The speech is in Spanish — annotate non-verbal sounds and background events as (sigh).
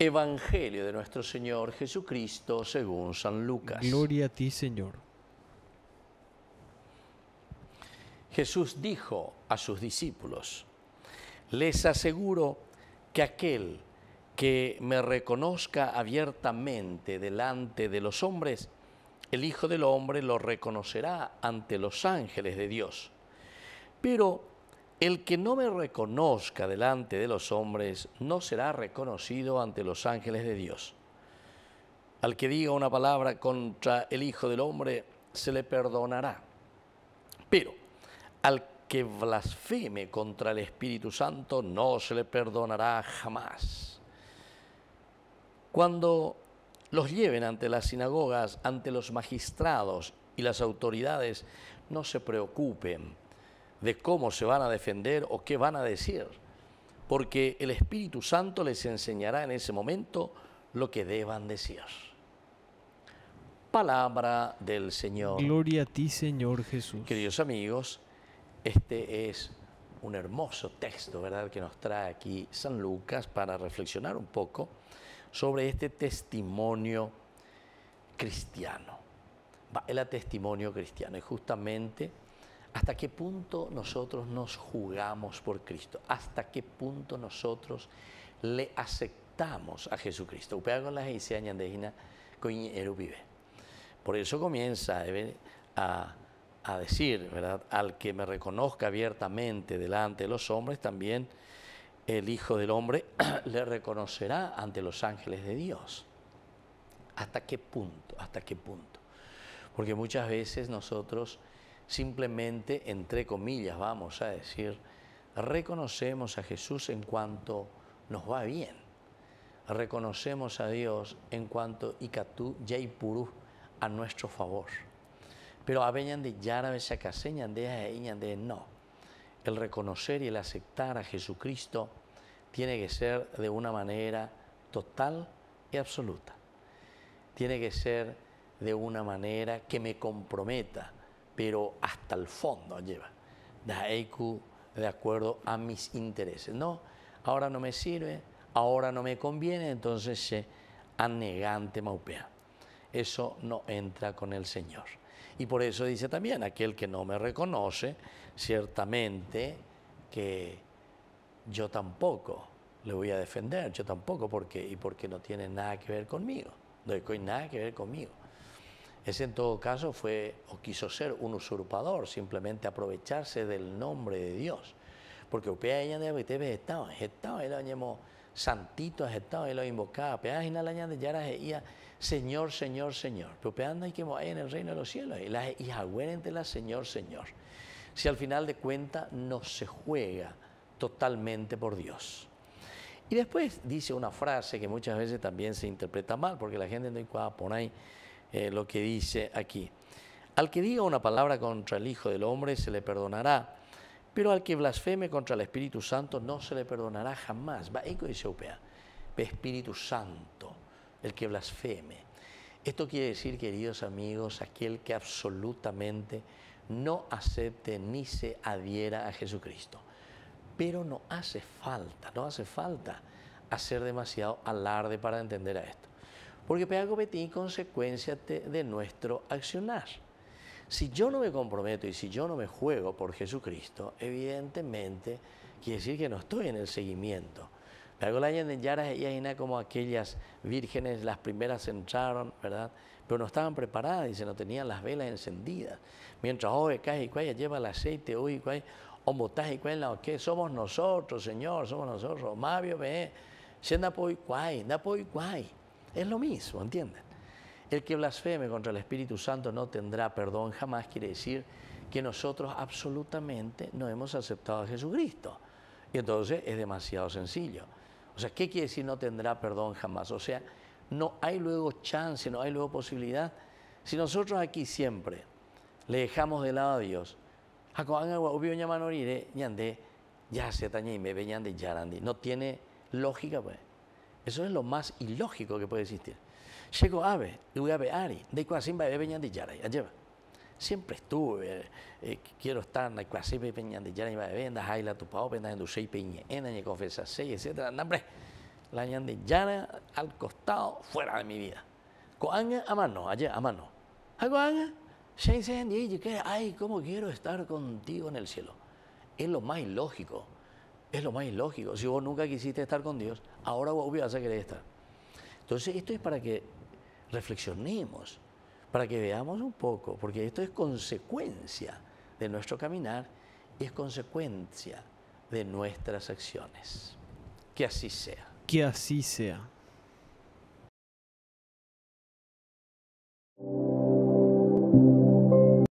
Evangelio de nuestro Señor Jesucristo según San Lucas. Gloria a ti, Señor. Jesús dijo a sus discípulos, les aseguro que aquel que me reconozca abiertamente delante de los hombres, el Hijo del Hombre lo reconocerá ante los ángeles de Dios. Pero el que no me reconozca delante de los hombres no será reconocido ante los ángeles de Dios. Al que diga una palabra contra el Hijo del Hombre se le perdonará. Pero al que blasfeme contra el Espíritu Santo no se le perdonará jamás. Cuando los lleven ante las sinagogas, ante los magistrados y las autoridades, no se preocupen de cómo se van a defender o qué van a decir, porque el Espíritu Santo les enseñará en ese momento lo que deban decir. Palabra del Señor. Gloria a ti, Señor Jesús. Queridos amigos, este es un hermoso texto, ¿verdad?, que nos trae aquí San Lucas para reflexionar un poco sobre este testimonio cristiano. Va, el testimonio cristiano. es justamente ¿Hasta qué punto nosotros nos jugamos por Cristo? ¿Hasta qué punto nosotros le aceptamos a Jesucristo? Por eso comienza eh, a, a decir, ¿verdad? Al que me reconozca abiertamente delante de los hombres, también el Hijo del Hombre (clears throat) le reconocerá ante los ángeles de Dios. ¿Hasta qué punto? ¿Hasta qué punto? Porque muchas veces nosotros simplemente, entre comillas, vamos a decir, reconocemos a Jesús en cuanto nos va bien. Reconocemos a Dios en cuanto jaypuru a nuestro favor. Pero a de de no. El reconocer y el aceptar a Jesucristo tiene que ser de una manera total y absoluta. Tiene que ser de una manera que me comprometa, pero hasta el fondo lleva. E de acuerdo a mis intereses. No, ahora no me sirve, ahora no me conviene, entonces se anegante maupea. Eso no entra con el Señor. Y por eso dice también, aquel que no me reconoce, ciertamente que yo tampoco le voy a defender, yo tampoco, porque y porque no tiene nada que ver conmigo, no hay nada que ver conmigo. Ese en todo caso fue o quiso ser un usurpador, simplemente aprovecharse del nombre de Dios. Porque upea ella de abitebe estaba, estaba, él lo llamó santito, estaba, él lo invocaba, pea y la de yara ella, Señor, Señor, Señor. Pero pea hay que en el reino de los cielos, y la hija, la Señor, Señor. Si al final de cuentas no se juega totalmente por Dios. Y después dice una frase que muchas veces también se interpreta mal, porque la gente no cuadra por ahí. Eh, lo que dice aquí. Al que diga una palabra contra el Hijo del Hombre se le perdonará, pero al que blasfeme contra el Espíritu Santo no se le perdonará jamás. Va, dice upea Espíritu Santo, el que blasfeme. Esto quiere decir, queridos amigos, aquel que absolutamente no acepte ni se adhiera a Jesucristo. Pero no hace falta, no hace falta hacer demasiado alarde para entender a esto porque Peago a consecuencias de, nuestro accionar. Si yo no me comprometo y si yo no me juego por Jesucristo, evidentemente quiere decir que no estoy en el seguimiento. La Golaña de Yara y como aquellas vírgenes, las primeras entraron, ¿verdad? Pero no estaban preparadas, y se no tenían las velas encendidas. Mientras, oh, y lleva el aceite, hoy cuaya, o botas y la Somos nosotros, Señor, somos nosotros. Mavio, ve, se da por cuay, da por es lo mismo, ¿entienden? El que blasfeme contra el Espíritu Santo no tendrá perdón jamás, quiere decir que nosotros absolutamente no hemos aceptado a Jesucristo. Y entonces es demasiado sencillo. O sea, ¿qué quiere decir no tendrá perdón jamás? O sea, no hay luego chance, no hay luego posibilidad. Si nosotros aquí siempre le dejamos de lado a Dios, no tiene lógica, pues. Eso es lo más ilógico que puede existir. Llego ave, a ari, de cuasimba de peñandillaray, lleva. Siempre estuve, eh, eh, quiero estar en cuasimba de y va de vendas, Jaila, la tupao, vendas en dusei peña en y confesa seis, etcétera. nombre la Yara al costado, fuera de mi vida. Coanga a mano, allá a mano. Coanga, que ay, cómo quiero estar contigo en el cielo. Es lo más ilógico. Es lo más ilógico. Si vos nunca quisiste estar con Dios, ahora voy a hacer esta. Entonces, esto es para que reflexionemos, para que veamos un poco, porque esto es consecuencia de nuestro caminar y es consecuencia de nuestras acciones. Que así sea. Que así sea.